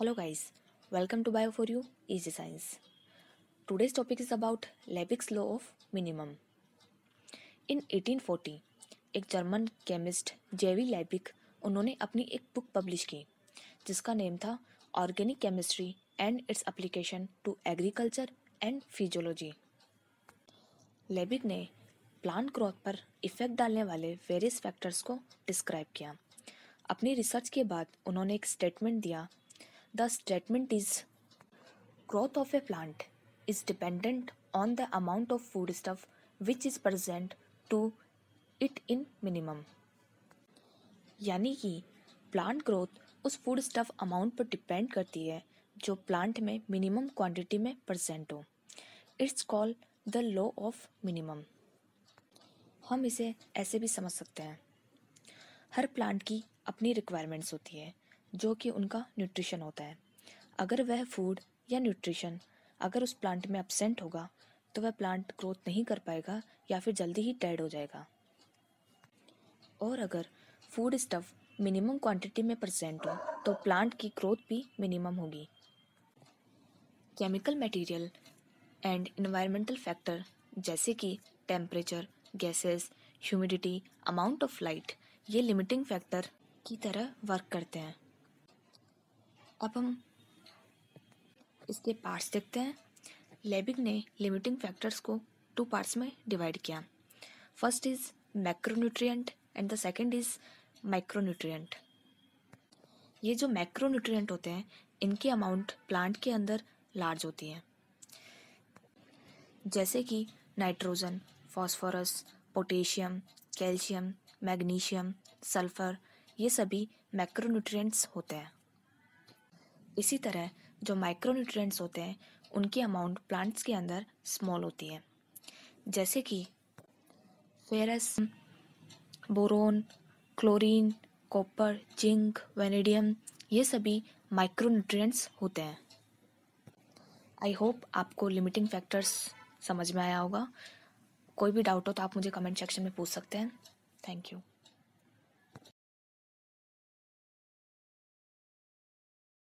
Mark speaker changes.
Speaker 1: hello guys welcome to bio for you easy science Today's topic is about Liebig's law of minimum in 1840, एक German chemist जेवी लेबिक उन्होंने अपनी एक book publish की जिसका name था organic chemistry and its application to agriculture and physiology Liebig ने plant growth पर इफेक्ट डालने वाले वेरियस फैक्टर्स को डिस्क्राइब किया अपनी रिसर्च के बाद उन्होंने एक स्टेटमेंट दिया The statement is growth of a plant is dependent on the amount of foodstuff which is present to it in minimum यानी कि प्लांट ग्रोथ उस फूड स्टफ अमाउंट पर डिपेंड करती है जो प्लांट में मिनिमम क्वांटिटी में प्रजेंट हो it's call the law of minimum हम इसे ऐसे भी समझ सकते हैं हर प्लांट की अपनी रिक्वायरमेंट्स होती है जो कि उनका न्यूट्रिशन होता है अगर वह फूड या न्यूट्रिशन अगर उस प्लांट में अपसेंट होगा तो वह प्लांट ग्रोथ नहीं कर पाएगा या फिर जल्दी ही टेड हो जाएगा और अगर फूड स्टफ मिनिमम क्वांटिटी में प्रजेंट हो तो प्लांट की ग्रोथ भी मिनिमम होगी chemical material and environmental factor जैसे कि temperature gases humidity amount of light ये लिमिटिंग फैक्टर की तरह वर्क करते हैं अब हम इसके पार्ट्स देखते हैं लेबिग ने लिमिटिंग फैक्टर्स को टू पार्ट्स में डिवाइड किया first is macronutrient and the second is micronutrient ये जो मैक्रोन्यूट्रिएंट होते हैं इनकी अमाउंट प्लांट के अंदर लार्ज होती है जैसे कि nitrogen phosphorus potassium calcium magnesium sulphur ये सभी मैक्रोन्यूट्रिएंट्स होते हैं इसी तरह जो माइक्रोन्यूट्रिएंट्स होते हैं उनकी अमाउंट प्लांट्स के अंदर स्मॉल होती है जैसे कि ferrous boron chlorine copper zinc vanadium ये सभी माइक्रोन्यूट्रिएंट्स होते हैं आई होप आपको लिमिटिंग फैक्टर्स समझ में आया होगा कोई भी डाउट हो तो आप मुझे कमेंट सेक्शन में पूछ सकते हैं थैंक यू